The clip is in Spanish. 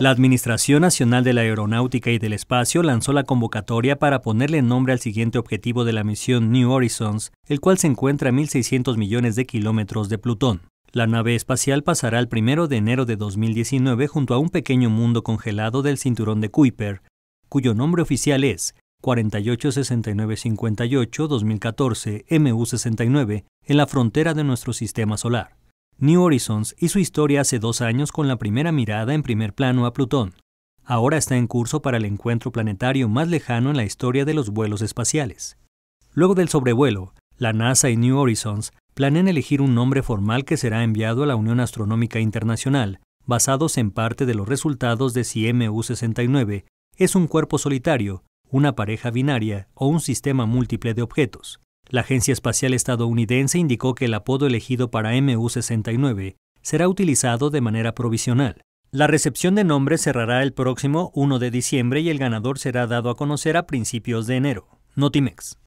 La Administración Nacional de la Aeronáutica y del Espacio lanzó la convocatoria para ponerle nombre al siguiente objetivo de la misión New Horizons, el cual se encuentra a 1.600 millones de kilómetros de Plutón. La nave espacial pasará el 1 de enero de 2019 junto a un pequeño mundo congelado del cinturón de Kuiper, cuyo nombre oficial es 486958-2014 MU69, en la frontera de nuestro sistema solar. New Horizons hizo historia hace dos años con la primera mirada en primer plano a Plutón. Ahora está en curso para el encuentro planetario más lejano en la historia de los vuelos espaciales. Luego del sobrevuelo, la NASA y New Horizons planean elegir un nombre formal que será enviado a la Unión Astronómica Internacional, basados en parte de los resultados de si MU69 es un cuerpo solitario, una pareja binaria o un sistema múltiple de objetos. La Agencia Espacial Estadounidense indicó que el apodo elegido para MU-69 será utilizado de manera provisional. La recepción de nombres cerrará el próximo 1 de diciembre y el ganador será dado a conocer a principios de enero. Notimex.